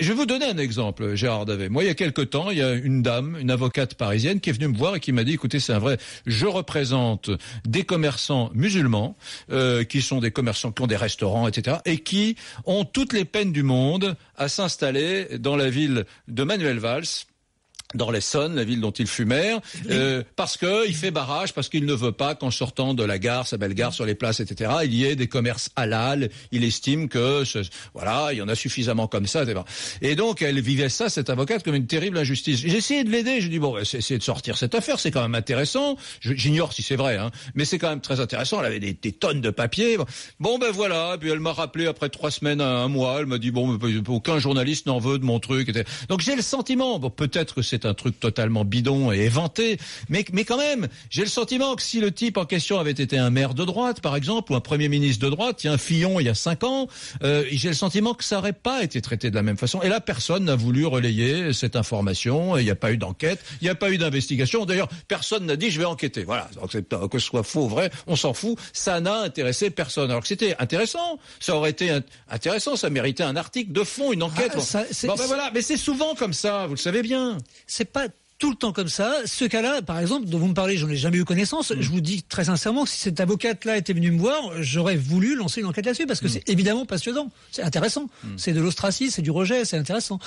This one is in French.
Je vais vous donner un exemple, Gérard Davet. Moi, il y a quelque temps, il y a une dame, une avocate parisienne, qui est venue me voir et qui m'a dit, écoutez, c'est un vrai, je représente des commerçants musulmans, euh, qui sont des commerçants qui ont des restaurants, etc., et qui ont toutes les peines du monde à s'installer dans la ville de Manuel Valls, dans l'Essonne, la ville dont il fut maire, euh, parce qu'il fait barrage, parce qu'il ne veut pas qu'en sortant de la gare, sa belle gare, sur les places, etc., il y ait des commerces halal. Il estime que, voilà, il y en a suffisamment comme ça, etc. Et donc, elle vivait ça, cette avocate, comme une terrible injustice. J'ai essayé de l'aider, j'ai dit, bon, bah, c'est de sortir cette affaire, c'est quand même intéressant. J'ignore si c'est vrai, hein, mais c'est quand même très intéressant. Elle avait des, tonnes de papiers. Bon, ben voilà, puis elle m'a rappelé après trois semaines, à un mois, elle m'a dit, bon, aucun journaliste n'en veut de mon truc. Etc. Donc j'ai le sentiment, bon, peut-être que c'est un truc totalement bidon et éventé, mais, mais quand même, j'ai le sentiment que si le type en question avait été un maire de droite, par exemple, ou un Premier ministre de droite, tiens, Fillon, il y a cinq ans, euh, j'ai le sentiment que ça n'aurait pas été traité de la même façon. Et là, personne n'a voulu relayer cette information, il n'y a pas eu d'enquête, il n'y a pas eu d'investigation. D'ailleurs, personne n'a dit je vais enquêter. Voilà, que ce soit faux ou vrai, on s'en fout, ça n'a intéressé personne. Alors que c'était intéressant, ça aurait été intéressant, ça méritait un article de fond, une enquête. Ah, bon, ben voilà, mais c'est souvent comme ça, vous le savez bien c'est pas tout le temps comme ça. Ce cas-là, par exemple, dont vous me parlez, j'en ai jamais eu connaissance. Mm. Je vous dis très sincèrement que si cette avocate-là était venue me voir, j'aurais voulu lancer une enquête là-dessus parce que mm. c'est évidemment passionnant, c'est intéressant. Mm. C'est de l'ostracisme, c'est du rejet, c'est intéressant.